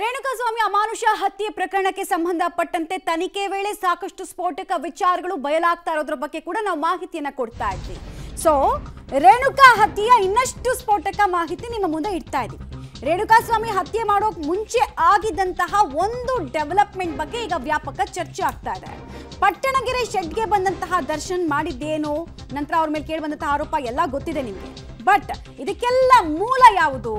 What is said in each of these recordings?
ರೇಣುಕಾಸ್ವಾಮಿ ಅಮಾನುಷ ಹತ್ಯೆ ಪ್ರಕರಣಕ್ಕೆ ಸಂಬಂಧಪಟ್ಟಂತೆ ತನಿಖೆ ವೇಳೆ ಸಾಕಷ್ಟು ಸ್ಫೋಟಕ ವಿಚಾರಗಳು ಬಯಲಾಗ್ತಾ ಇರೋದ್ರ ಬಗ್ಗೆ ಕೂಡ ನಾವು ಮಾಹಿತಿಯನ್ನ ಕೊಡ್ತಾ ಇದ್ವಿ ಸೊ ರೇಣುಕಾ ಹತ್ಯೆಯ ಇನ್ನಷ್ಟು ಸ್ಫೋಟಕ ಮಾಹಿತಿ ನಿಮ್ಮ ಮುಂದೆ ಇಡ್ತಾ ಇದ್ವಿ ರೇಣುಕಾಸ್ವಾಮಿ ಹತ್ಯೆ ಮಾಡೋಕ್ ಮುಂಚೆ ಆಗಿದ್ದಂತಹ ಒಂದು ಡೆವಲಪ್ಮೆಂಟ್ ಬಗ್ಗೆ ಈಗ ವ್ಯಾಪಕ ಚರ್ಚೆ ಆಗ್ತಾ ಇದೆ ಪಟ್ಟಣಗೆರೆ ಶೆಡ್ಗೆ ಬಂದಂತಹ ದರ್ಶನ್ ಮಾಡಿದ್ದೇನೋ ನಂತರ ಅವ್ರ ಮೇಲೆ ಕೇಳಿ ಬಂದಂತಹ ಆರೋಪ ಎಲ್ಲ ಗೊತ್ತಿದೆ ನಿಮಗೆ ಬಟ್ ಇದಕ್ಕೆಲ್ಲ ಮೂಲ ಯಾವುದು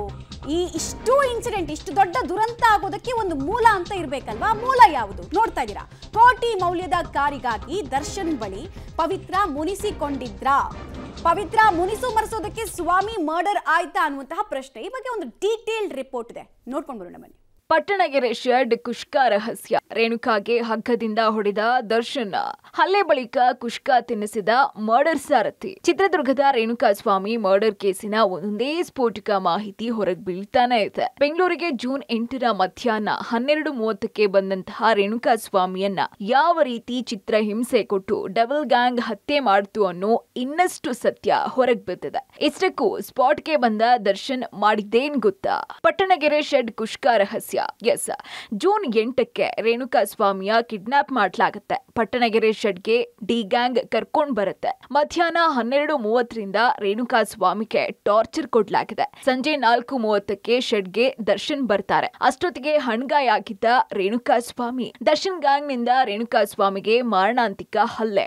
ಈ ಇಷ್ಟು ಇನ್ಸಿಡೆಂಟ್ ಇಷ್ಟು ದೊಡ್ಡ ದುರಂತ ಆಗೋದಕ್ಕೆ ಒಂದು ಮೂಲ ಅಂತ ಇರಬೇಕಲ್ವಾ ಮೂಲ ಯಾವುದು ನೋಡ್ತಾ ಇದ್ದೀರಾ ಕೋಟಿ ಮೌಲ್ಯದ ಕಾರಿಗಾಗಿ ದರ್ಶನ್ ಬಳಿ ಪವಿತ್ರ ಮುನಿಸಿಕೊಂಡಿದ್ರ ಪವಿತ್ರ ಮುನಿಸು ಮರೆಸೋದಕ್ಕೆ ಸ್ವಾಮಿ ಮರ್ಡರ್ ಆಯ್ತಾ ಅನ್ನುವಂತಹ ಪ್ರಶ್ನೆ ಈ ಬಗ್ಗೆ ಒಂದು ಡೀಟೇಲ್ಡ್ ರಿಪೋರ್ಟ್ ಇದೆ ನೋಡ್ಕೊಂಡು ಬರೋಣ ಬನ್ನಿ ಪಟ್ಟಣಗೆರೆ ಶೆಡ್ ಕುಷ್ಕ ರಹಸ್ಯ ರೇಣುಕಾಗೆ ಹಗ್ಗದಿಂದ ಹೊಡೆದ ದರ್ಶನ್ ಹಲ್ಲೆ ಬಳಿಕ ಕುಷ್ಕಾ ತಿನ್ನಿಸಿದ ಮರ್ಡರ್ ಸಾರಥಿ ಚಿತ್ರದುರ್ಗದ ರೇಣುಕಾ ಸ್ವಾಮಿ ಮರ್ಡರ್ ಕೇಸಿನ ಒಂದೊಂದೇ ಸ್ಫೋಟಕ ಮಾಹಿತಿ ಹೊರಗೆ ಬೀಳ್ತಾನೆ ಇದೆ ಬೆಂಗಳೂರಿಗೆ ಜೂನ್ ಎಂಟರ ಮಧ್ಯಾಹ್ನ ಹನ್ನೆರಡು ಮೂವತ್ತಕ್ಕೆ ಬಂದಂತಹ ರೇಣುಕಾ ಸ್ವಾಮಿಯನ್ನ ಯಾವ ರೀತಿ ಚಿತ್ರ ಹಿಂಸೆ ಕೊಟ್ಟು ಡಬಲ್ ಗ್ಯಾಂಗ್ ಹತ್ಯೆ ಮಾಡ್ತು ಅನ್ನೋ ಇನ್ನಷ್ಟು ಸತ್ಯ ಹೊರಗ್ ಬಿದ್ದಿದೆ ಇಷ್ಟಕ್ಕೂ ಸ್ಪಾಟ್ಗೆ ಬಂದ ದರ್ಶನ್ ಮಾಡಿದ್ದೇನ್ ಗೊತ್ತಾ ಪಟ್ಟಣಗೆರೆ ಶೆಡ್ ಕುಷ್ಕ ರಹಸ್ಯ ಎಸ್ ಜೂನ್ ಎಂಟಕ್ಕೆ ರೇಣುಕಾ ಸ್ವಾಮಿಯ ಕಿಡ್ನಾಪ್ ಮಾಡಲಾಗುತ್ತೆ ಪಟ್ಟಣಗೆರೆ ಶೆಡ್ಗೆ ಡಿ ಗ್ಯಾಂಗ್ ಕರ್ಕೊಂಡ್ ಬರುತ್ತೆ ಮಧ್ಯಾಹ್ನ ಹನ್ನೆರಡು ಮೂವತ್ತರಿಂದ ರೇಣುಕಾ ಸ್ವಾಮಿಗೆ ಟಾರ್ಚರ್ ಕೊಡಲಾಗಿದೆ ಸಂಜೆ ನಾಲ್ಕು ಮೂವತ್ತಕ್ಕೆ ಶೆಡ್ಗೆ ದರ್ಶನ್ ಬರ್ತಾರೆ ಅಷ್ಟೊತ್ತಿಗೆ ಹಣ್ಗಾಯಾಗಿದ್ದ ರೇಣುಕಾ ಸ್ವಾಮಿ ದರ್ಶನ್ ಗ್ಯಾಂಗ್ ನಿಂದ ರೇಣುಕಾ ಸ್ವಾಮಿಗೆ ಮಾರಣಾಂತಿಕ ಹಲ್ಲೆ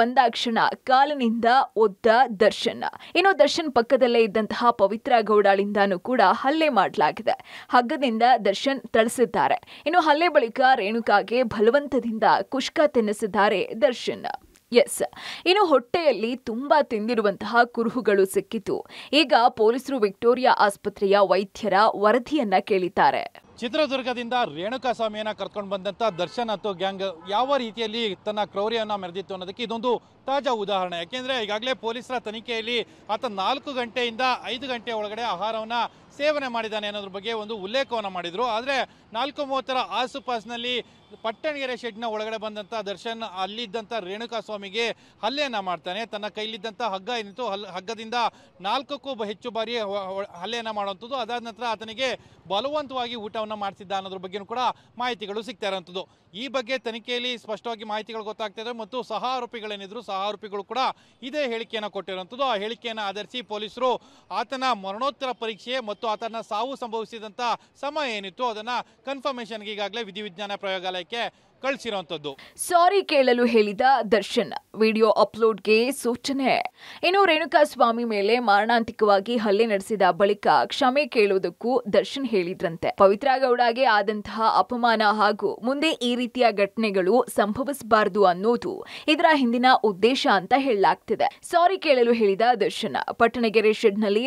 ಬಂದ ಕ್ಷಣ ಕಾಲಿನಿಂದ ಒದ್ದ ದರ್ಶನ್ ಇನ್ನು ದರ್ಶನ್ ಪಕ್ಕದಲ್ಲೇ ಇದ್ದಂತಹ ಪವಿತ್ರ ಗೌಡಾಳಿಂದಾನೂ ಕೂಡ ಹಲ್ಲೆ ಮಾಡಲಾಗಿದೆ ಹಗ್ಗದಿಂದ ದರ್ಶನ್ ತಳಿಸಿದ್ದಾರೆ ಇನ್ನು ಹಲ್ಲೆ ಬಳಿಕ ರೇಣುಕಾಗೆ ಬಲವಂತದಿಂದ ಕುಷ್ಕ ತಿನ್ನಿಸಿದ್ದಾರೆ ದರ್ಶನ್ ಎಸ್ ಇನ್ನು ಹೊಟ್ಟೆಯಲ್ಲಿ ತುಂಬಾ ತಿಂದಿರುವಂತಹ ಕುರುಹುಗಳು ಸಿಕ್ಕಿತು ಈಗ ಪೊಲೀಸರು ವಿಕ್ಟೋರಿಯಾ ಆಸ್ಪತ್ರೆಯ ವೈದ್ಯರ ವರದಿಯನ್ನ ಕೇಳಿದ್ದಾರೆ ಚಿತ್ರದುರ್ಗದಿಂದ ರೇಣುಕಾ ಸ್ವಾಮಿಯನ್ನ ಕರ್ಕೊಂಡು ಬಂದಂಥ ದರ್ಶನ್ ಅಥವಾ ಗ್ಯಾಂಗ್ ಯಾವ ರೀತಿಯಲ್ಲಿ ತನ್ನ ಕ್ರೌರ್ಯವನ್ನು ಮೆರೆದಿತ್ತು ಅನ್ನೋದಕ್ಕೆ ಇದೊಂದು ತಾಜಾ ಉದಾಹರಣೆ ಯಾಕೆಂದರೆ ಈಗಾಗಲೇ ಪೊಲೀಸರ ತನಿಖೆಯಲ್ಲಿ ಆತ ನಾಲ್ಕು ಗಂಟೆಯಿಂದ ಐದು ಗಂಟೆ ಒಳಗಡೆ ಆಹಾರವನ್ನು ಸೇವನೆ ಮಾಡಿದ್ದಾನೆ ಅನ್ನೋದ್ರ ಬಗ್ಗೆ ಒಂದು ಉಲ್ಲೇಖವನ್ನು ಮಾಡಿದರು ಆದರೆ ನಾಲ್ಕು ಮೂವತ್ತರ ಆಸುಪಾಸಿನಲ್ಲಿ ಪಟ್ಟಣಗೆರೆ ಶೆಡ್ನ ಒಳಗಡೆ ಬಂದಂಥ ದರ್ಶನ್ ಅಲ್ಲಿದ್ದಂಥ ಸ್ವಾಮಿಗೆ ಹಲ್ಲೆಯನ್ನು ಮಾಡ್ತಾನೆ ತನ್ನ ಕೈಲಿದ್ದಂಥ ಹಗ್ಗ ಏನಿತ್ತು ಹಲ್ ಹಗ್ಗದಿಂದ ನಾಲ್ಕಕ್ಕೂ ಹೆಚ್ಚು ಬಾರಿ ಹಲ್ಲೆಯನ್ನು ಮಾಡುವಂಥದ್ದು ಅದಾದ ನಂತರ ಆತನಿಗೆ ಬಲವಂತವಾಗಿ ಊಟ ಕೆಲಸವನ್ನು ಮಾಡ್ತಿದ್ದ ಅನ್ನೋದ್ರ ಬಗ್ಗೆಯೂ ಕೂಡ ಮಾಹಿತಿಗಳು ಸಿಗ್ತಾ ಇರೋಂಥದ್ದು ಈ ಬಗ್ಗೆ ತನಿಖೆಯಲ್ಲಿ ಸ್ಪಷ್ಟವಾಗಿ ಮಾಹಿತಿಗಳು ಗೊತ್ತಾಗ್ತಾ ಮತ್ತು ಸಹ ಆರೋಪಿಗಳೇನಿದ್ರು ಸಹ ಆರೋಪಿಗಳು ಕೂಡ ಇದೇ ಹೇಳಿಕೆಯನ್ನು ಕೊಟ್ಟಿರುವಂಥದ್ದು ಆ ಹೇಳಿಕೆಯನ್ನು ಆಧರಿಸಿ ಪೊಲೀಸರು ಆತನ ಮರಣೋತ್ತರ ಪರೀಕ್ಷೆ ಮತ್ತು ಆತನ ಸಾವು ಸಂಭವಿಸಿದಂಥ ಸಮಯ ಏನಿತ್ತು ಅದನ್ನು ಕನ್ಫರ್ಮೇಷನ್ಗೆ ಈಗಾಗಲೇ ವಿಧಿವಿಜ್ಞಾನ ಪ್ರಯೋಗಾಲಯಕ್ಕೆ ಕಳಿಸಿರುವಂತದ್ದು ಸಾರಿ ಕೇಳಲು ಹೇಳಿದ ದರ್ಶನ್ ವಿಡಿಯೋ ಅಪ್ಲೋಡ್ಗೆ ಸೂಚನೆ ಇನ್ನು ಸ್ವಾಮಿ ಮೇಲೆ ಮಾರಣಾಂತಿಕವಾಗಿ ಹಲ್ಲೆ ನಡೆಸಿದ ಬಳಿಕ ಕ್ಷಮೆ ಕೇಳುವುದಕ್ಕೂ ದರ್ಶನ್ ಹೇಳಿದ್ರಂತೆ ಪವಿತ್ರ ಗೌಡಗೆ ಆದಂತಹ ಅಪಮಾನ ಹಾಗೂ ಮುಂದೆ ಈ ರೀತಿಯ ಘಟನೆಗಳು ಸಂಭವಿಸಬಾರದು ಅನ್ನೋದು ಇದರ ಹಿಂದಿನ ಉದ್ದೇಶ ಅಂತ ಹೇಳಲಾಗ್ತಿದೆ ಸಾರಿ ಕೇಳಲು ಹೇಳಿದ ದರ್ಶನ್ ಪಟ್ಟಣಗೆರೆ ಶೆಡ್ನಲ್ಲಿ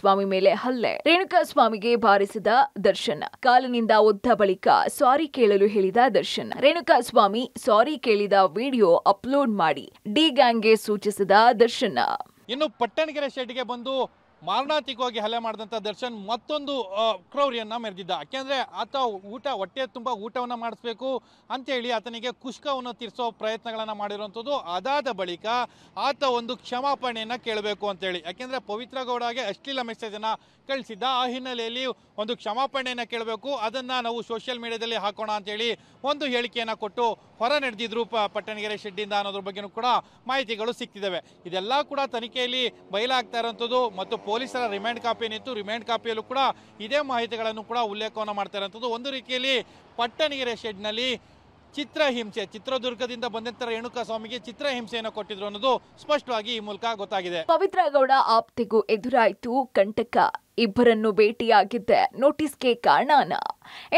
ಸ್ವಾಮಿ ಮೇಲೆ ಹಲ್ಲೆ ರೇಣುಕಾ ಸ್ವಾಮಿಗೆ ಬಾರಿಸಿದ ದರ್ಶನ್ ಕಾಲಿನಿಂದ ಒದ್ದ ಬಳಿಕ ಸಾರಿ ಕೇಳಲು ಹೇಳಿದ ದರ್ಶನ್ ರೇಣುಕಾಸ್ವಾಮಿ ಸಾರಿ ಕೇಳಿದ ವಿಡಿಯೋ ಅಪ್ಲೋಡ್ ಮಾಡಿ ಡಿ ಗ್ಯಾಂಗ್ಗೆ ಸೂಚಿಸಿದ ದರ್ಶನ ಇನ್ನು ಪಟ್ಟಣಗೆರೆ ಶೆಡ್ಗೆ ಬಂದು ಮಾರಣಾಂತಿಕವಾಗಿ ಹಲ್ಲೆ ಮಾಡಿದಂಥ ದರ್ಶನ್ ಮತ್ತೊಂದು ಕ್ರೌರಿಯನ್ನು ಮೆರೆದಿದ್ದ ಯಾಕೆಂದರೆ ಆತ ಊಟ ಹೊಟ್ಟೆ ತುಂಬ ಊಟವನ್ನು ಮಾಡಿಸ್ಬೇಕು ಅಂತೇಳಿ ಆತನಿಗೆ ಕುಷ್ಕವನ್ನು ತೀರಿಸೋ ಪ್ರಯತ್ನಗಳನ್ನು ಮಾಡಿರುವಂಥದ್ದು ಅದಾದ ಬಳಿಕ ಆತ ಒಂದು ಕ್ಷಮಾಪಣೆಯನ್ನು ಕೇಳಬೇಕು ಅಂತೇಳಿ ಯಾಕೆಂದರೆ ಪವಿತ್ರ ಗೌಡಗೆ ಅಶ್ಲೀಲ ಮೆಸೇಜನ್ನು ಕಳಿಸಿದ್ದ ಆ ಹಿನ್ನೆಲೆಯಲ್ಲಿ ಒಂದು ಕ್ಷಮಾಪಣೆಯನ್ನು ಕೇಳಬೇಕು ಅದನ್ನು ನಾವು ಸೋಷಿಯಲ್ ಮೀಡಿಯಾದಲ್ಲಿ ಹಾಕೋಣ ಅಂತೇಳಿ ಒಂದು ಹೇಳಿಕೆಯನ್ನು ಕೊಟ್ಟು ಹೊರ ನಡೆದಿದ್ರು ಪ ಪಟ್ಟಣಗೆರೆ ಶೆಡ್ಡಿಂದ ಅನ್ನೋದ್ರ ಬಗ್ಗೆ ಕೂಡ ಮಾಹಿತಿಗಳು ಸಿಕ್ತಿದ್ದಾವೆ ಇದೆಲ್ಲ ಕೂಡ ತನಿಖೆಯಲ್ಲಿ ಬಯಲಾಗ್ತಾ ಇರುವಂಥದ್ದು ಮತ್ತು ಪೊಲೀಸರ ರಿಮ್ಯಾಂಡ್ ಏನಿತ್ತು ರಿಮ್ಯಾಂಡ್ ಕಾಪಿಯಲ್ಲೂ ಕೂಡ ಇದೇ ಮಾಹಿತಿಗಳನ್ನು ಕೂಡ ಉಲ್ಲೇಖವನ್ನು ಮಾಡ್ತಾ ಇರೋಂಥದ್ದು ಒಂದು ರೀತಿಯಲ್ಲಿ ಪಟ್ಟಣಗೆರೆ ಶೆಡ್ನಲ್ಲಿ ಚಿತ್ರಹಿಂಸೆ ಚಿತ್ರದುರ್ಗದಿಂದ ಬಂದಂತರ ರೇಣುಕಾ ಸ್ವಾಮಿಗೆ ಚಿತ್ರಹಿಂಸೆಯನ್ನು ಕೊಟ್ಟಿದ್ರು ಅನ್ನೋದು ಸ್ಪಷ್ಟವಾಗಿ ಈ ಮೂಲಕ ಗೊತ್ತಾಗಿದೆ ಪವಿತ್ರ ಗೌಡ ಆಪ್ತಿಗೂ ಎದುರಾಯಿತು ಕಂಟಕ ಇಬ್ಬರನ್ನು ಭೇಟಿಯಾಗಿದ್ದೆ ನೋಟಿಸ್ಗೆ ಕಾರಣನ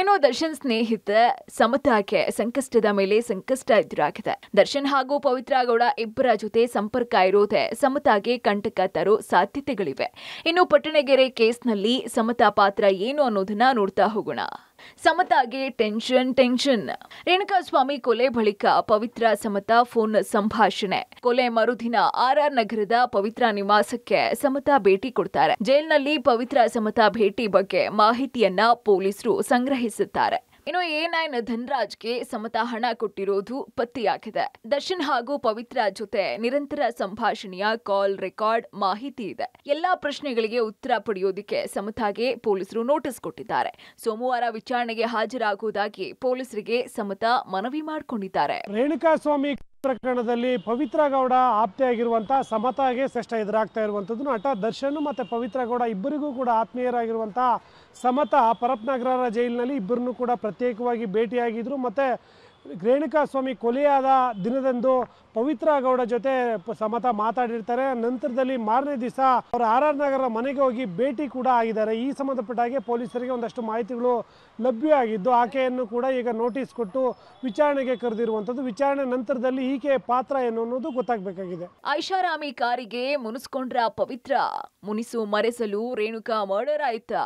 ಏನೋ ದರ್ಶನ್ ಸ್ನೇಹಿತೆ ಸಮತಾಕೆ ಸಂಕಷ್ಟದ ಮೇಲೆ ಸಂಕಷ್ಟ ಎದುರಾಗಿದೆ ದರ್ಶನ್ ಹಾಗೂ ಪವಿತ್ರ ಗೌಡ ಇಬ್ಬರ ಜೊತೆ ಸಂಪರ್ಕ ಇರೋದೆ ಸಮತಾಗೆ ಕಂಟಕ ತರೋ ಸಾಧ್ಯತೆಗಳಿವೆ ಇನ್ನು ಪಟ್ಟಣಗೆರೆ ಕೇಸ್ನಲ್ಲಿ ಸಮತಾ ಪಾತ್ರ ಏನು ಅನ್ನೋದನ್ನ ನೋಡ್ತಾ ಹೋಗೋಣ ಸಮತಾಗೆ ಟೆನ್ಷನ್ ಟೆನ್ಷನ್ ರೇಣುಕಾಸ್ವಾಮಿ ಕೊಲೆ ಬಳಿಕ ಪವಿತ್ರ ಸಮತಾ ಫೋನ್ ಸಂಭಾಷಣೆ ಕೊಲೆ ಮರುದಿನ ಆರ್ ನಗರದ ಪವಿತ್ರ ನಿವಾಸಕ್ಕೆ ಸಮತ ಭೇಟಿ ಕೊಡ್ತಾರೆ ಜೈಲ್ನಲ್ಲಿ ಪವಿತ್ರ ಸಮತ ಭೇಟಿ ಬಗ್ಗೆ ಮಾಹಿತಿಯನ್ನ ಪೊಲೀಸರು ಸಂಗ್ರಹಿಸುತ್ತಾರೆ ಇನ್ನು ಎ ನೈನ್ ಧನ್ರಾಜ್ಗೆ ಸಮತಾ ಹಣ ಕೊಟ್ಟಿರೋದು ಪತ್ತೆಯಾಗಿದೆ ದರ್ಶನ್ ಹಾಗೂ ಪವಿತ್ರ ಜೊತೆ ನಿರಂತರ ಸಂಭಾಷಣೆಯ ಕಾಲ್ ರೆಕಾರ್ಡ್ ಮಾಹಿತಿ ಇದೆ ಎಲ್ಲಾ ಪ್ರಶ್ನೆಗಳಿಗೆ ಉತ್ತರ ಪಡೆಯೋದಿಕ್ಕೆ ಸಮತಾಗೆ ಪೊಲೀಸರು ನೋಟಿಸ್ ಕೊಟ್ಟಿದ್ದಾರೆ ಸೋಮವಾರ ವಿಚಾರಣೆಗೆ ಹಾಜರಾಗುವುದಾಗಿ ಪೊಲೀಸರಿಗೆ ಸಮತಾ ಮನವಿ ಮಾಡಿಕೊಂಡಿದ್ದಾರೆ ಸ್ವಾಮಿ ಪ್ರಕರಣದಲ್ಲಿ ಪವಿತ್ರ ಗೌಡ ಆಪ್ತೆಯಾಗಿರುವಂತಹ ಸಮತಾಗೆ ಶ್ರೇಷ್ಠ ಎದುರಾಗ್ತಾ ಇರುವಂಥದ್ದು ನಟ ದರ್ಶನ್ ಮತ್ತೆ ಪವಿತ್ರ ಗೌಡ ಇಬ್ಬರಿಗೂ ಕೂಡ ಆತ್ಮೀಯರಾಗಿರುವಂತಹ ಸಮತ ಪರಪ್ನಗರ ಜೈಲಿನಲ್ಲಿ ಇಬ್ಬರನ್ನು ಕೂಡ ಪ್ರತ್ಯೇಕವಾಗಿ ಭೇಟಿಯಾಗಿದ್ರು ಮತ್ತೆ ರೇಣುಕಾ ಸ್ವಾಮಿ ಕೊಲೆಯಾದ ದಿನದಂದು ಪವಿತ್ರ ಗೌಡ ಜೊತೆ ಸಮತ ಮಾತಾಡಿರ್ತಾರೆ ನಂತರದಲ್ಲಿ ಮಾರನೇ ದಿವಸ ಅವರ ಆರ್ ಆರ್ ನಗರ ಮನೆಗೆ ಹೋಗಿ ಭೇಟಿ ಕೂಡ ಆಗಿದ್ದಾರೆ ಈ ಸಂಬಂಧಪಟ್ಟಾಗೆ ಪೊಲೀಸರಿಗೆ ಒಂದಷ್ಟು ಮಾಹಿತಿಗಳು ಲಭ್ಯ ಆಗಿದ್ದು ಆಕೆಯನ್ನು ಕೂಡ ಈಗ ನೋಟಿಸ್ ಕೊಟ್ಟು ವಿಚಾರಣೆಗೆ ಕರೆದಿರುವಂಥದ್ದು ವಿಚಾರಣೆ ನಂತರದಲ್ಲಿ ಈಕೆ ಪಾತ್ರ ಏನು ಅನ್ನೋದು ಗೊತ್ತಾಗಬೇಕಾಗಿದೆ ಐಷಾರಾಮಿ ಕಾರಿಗೆ ಮುನಿಸ್ಕೊಂಡ್ರ ಪವಿತ್ರ ಮುನಿಸು ಮರೆಸಲು ರೇಣುಕಾ ಮರ್ಡರ್ ಆಯ್ತಾ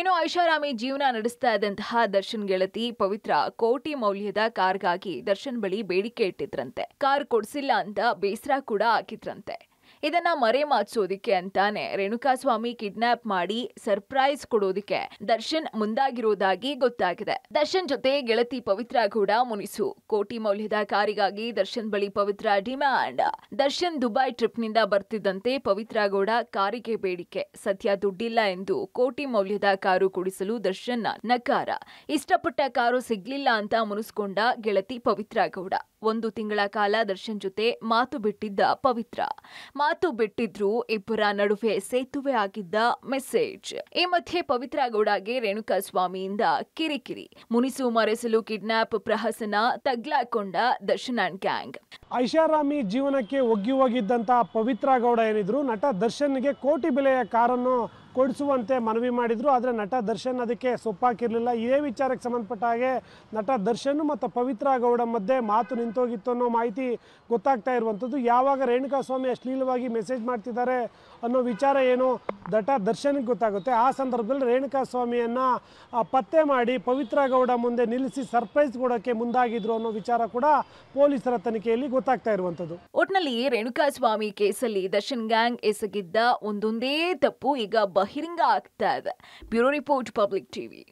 ಇನ್ನು ಐಷಾರಾಮಿ ಜೀವನ ನಡೆಸ್ತಾ ಇದ್ದಂತಹ ದರ್ಶನ್ ಗೆಳತಿ ಪವಿತ್ರ ಕೋಟಿ ಮೌಲ್ಯದ ಕಾರ್ಗಾಗಿ ದರ್ಶನ್ ಬಳಿ ಬೇಡಿಕೆ ಇಟ್ಟಿದ್ರಂತೆ ಕಾರ್ ಕೊಡಿಸಿಲ್ಲ ಅಂತ ಬೇಸರ ಕೂಡ ಹಾಕಿದ್ರಂತೆ ಇದನ್ನ ಮಾಚೋದಿಕ್ಕೆ ಅಂತಾನೆ ರೇಣುಕಾಸ್ವಾಮಿ ಕಿಡ್ನಾಪ್ ಮಾಡಿ ಸರ್ಪ್ರೈಸ್ ಕೊಡೋದಿಕ್ಕೆ ದರ್ಶನ್ ಮುಂದಾಗಿರೋದಾಗಿ ಗೊತ್ತಾಗಿದೆ ದರ್ಶನ್ ಜೊತೆ ಗೆಳತಿ ಪವಿತ್ರ ಕೂಡ ಮುನಿಸು ಕೋಟಿ ಮೌಲ್ಯದ ಕಾರಿಗಾಗಿ ದರ್ಶನ್ ಬಳಿ ಪವಿತ್ರ ಡಿಮ್ಯಾಂಡ್ ದರ್ಶನ್ ದುಬೈ ಟ್ರಿಪ್ ನಿಂದ ಬರ್ತಿದ್ದಂತೆ ಪವಿತ್ರ ಗೌಡ ಕಾರಿಗೆ ಬೇಡಿಕೆ ಸದ್ಯ ದುಡ್ಡಿಲ್ಲ ಎಂದು ಕೋಟಿ ಮೌಲ್ಯದ ಕಾರು ಕೊಡಿಸಲು ದರ್ಶನ್ ನಕಾರ ಇಷ್ಟಪಟ್ಟ ಕಾರು ಸಿಗ್ಲಿಲ್ಲ ಅಂತ ಮುನಿಸ್ಕೊಂಡ ಗೆಳತಿ ಪವಿತ್ರ ಗೌಡ ಒಂದು ತಿಂಗಳ ಕಾಲ ದರ್ಶನ್ ಜೊತೆ ಮಾತು ಬಿಟ್ಟಿದ್ದ ಪವಿತ್ರ ಮಾತು ಬಿಟ್ಟಿದ್ರು ಇಬ್ಬರ ನಡುವೆ ಸೇತುವೆ ಆಗಿದ್ದ ಮೆಸೇಜ್ ಈ ಮಧ್ಯೆ ಪವಿತ್ರ ಗೌಡಗೆ ರೇಣುಕಾ ಸ್ವಾಮಿಯಿಂದ ಕಿರಿಕಿರಿ ಮುನಿಸು ಮರೆಸಲು ಕಿಡ್ನಾಪ್ ಪ್ರಹಸನ ತಗ್ಲಾಕೊಂಡ ದರ್ಶನ್ ಅಂಡ್ ಗ್ಯಾಂಗ್ ಐಷಾರಾಮಿ ಜೀವನಕ್ಕೆ ಒಗ್ಗಿ ಹೋಗಿದ್ದಂತ ಪವಿತ್ರ ಗೌಡ ಏನಿದ್ರು ನಟ ದರ್ಶನ್ಗೆ ಕೋಟಿ ಬೆಲೆಯ ಕಾರನ್ನು ಕೊಡಿಸುವಂತೆ ಮನವಿ ಮಾಡಿದರು ಆದರೆ ನಟ ದರ್ಶನ್ ಅದಕ್ಕೆ ಸೊಪ್ಪಾಕಿರಲಿಲ್ಲ ಇದೇ ವಿಚಾರಕ್ಕೆ ಸಂಬಂಧಪಟ್ಟ ಹಾಗೆ ನಟ ದರ್ಶನ್ ಮತ್ತು ಪವಿತ್ರ ಗೌಡ ಮಧ್ಯೆ ಮಾತು ನಿಂತೋಗಿತ್ತು ಅನ್ನೋ ಮಾಹಿತಿ ಗೊತ್ತಾಗ್ತಾ ಇರುವಂಥದ್ದು ಯಾವಾಗ ರೇಣುಕಾಸ್ವಾಮಿ ಅಶ್ಲೀಲವಾಗಿ ಮೆಸೇಜ್ ಮಾಡ್ತಿದ್ದಾರೆ ಅನ್ನೋ ವಿಚಾರ ಏನು ದಟ ದರ್ಶನಕ್ಕೆ ಗೊತ್ತಾಗುತ್ತೆ ಆ ಸಂದರ್ಭದಲ್ಲಿ ರೇಣುಕಾ ಸ್ವಾಮಿಯನ್ನು ಪತ್ತೆ ಮಾಡಿ ಪವಿತ್ರ ಗೌಡ ಮುಂದೆ ನಿಲ್ಲಿಸಿ ಸರ್ಪ್ರೈಸ್ ಕೊಡೋಕ್ಕೆ ಮುಂದಾಗಿದ್ರು ಅನ್ನೋ ವಿಚಾರ ಕೂಡ ಪೊಲೀಸರ ತನಿಖೆಯಲ್ಲಿ ಗೊತ್ತಾಗ್ತಾ ಇರುವಂಥದ್ದು ಒಟ್ನಲ್ಲಿ ರೇಣುಕಾ ಸ್ವಾಮಿ ಕೇಸಲ್ಲಿ ದರ್ಶನ್ ಗ್ಯಾಂಗ್ ಎಸಗಿದ್ದ ಒಂದೊಂದೇ ತಪ್ಪು ಈಗ ಬಹಿರಂಗ ಆಗ್ತಾ ಇದೆ ಬ್ಯೂರೋ ರಿಪೋರ್ಟ್ ಪಬ್ಲಿಕ್ ಟಿವಿ